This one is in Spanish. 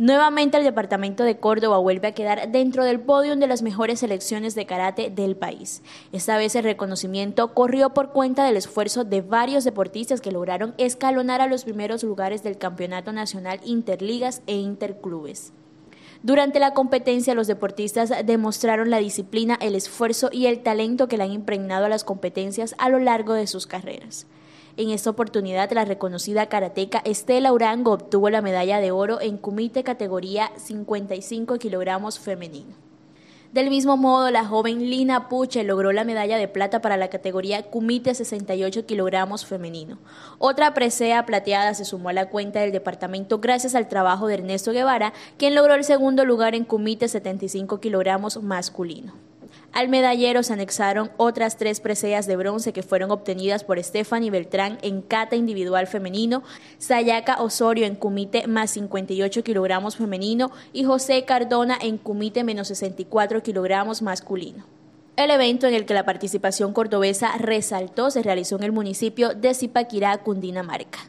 Nuevamente el departamento de Córdoba vuelve a quedar dentro del podio de las mejores selecciones de karate del país. Esta vez el reconocimiento corrió por cuenta del esfuerzo de varios deportistas que lograron escalonar a los primeros lugares del Campeonato Nacional Interligas e Interclubes. Durante la competencia, los deportistas demostraron la disciplina, el esfuerzo y el talento que le han impregnado a las competencias a lo largo de sus carreras. En esta oportunidad, la reconocida karateca Estela Urango obtuvo la medalla de oro en kumite categoría 55 kilogramos femenino. Del mismo modo, la joven Lina Puche logró la medalla de plata para la categoría Kumite 68 kilogramos femenino. Otra presea plateada se sumó a la cuenta del departamento gracias al trabajo de Ernesto Guevara, quien logró el segundo lugar en Kumite 75 kilogramos masculino. Al medallero se anexaron otras tres preseas de bronce que fueron obtenidas por Stephanie Beltrán en cata individual femenino, Sayaka Osorio en cumite más 58 kilogramos femenino y José Cardona en cumite menos 64 kilogramos masculino. El evento en el que la participación cordobesa resaltó se realizó en el municipio de Zipaquirá, Cundinamarca.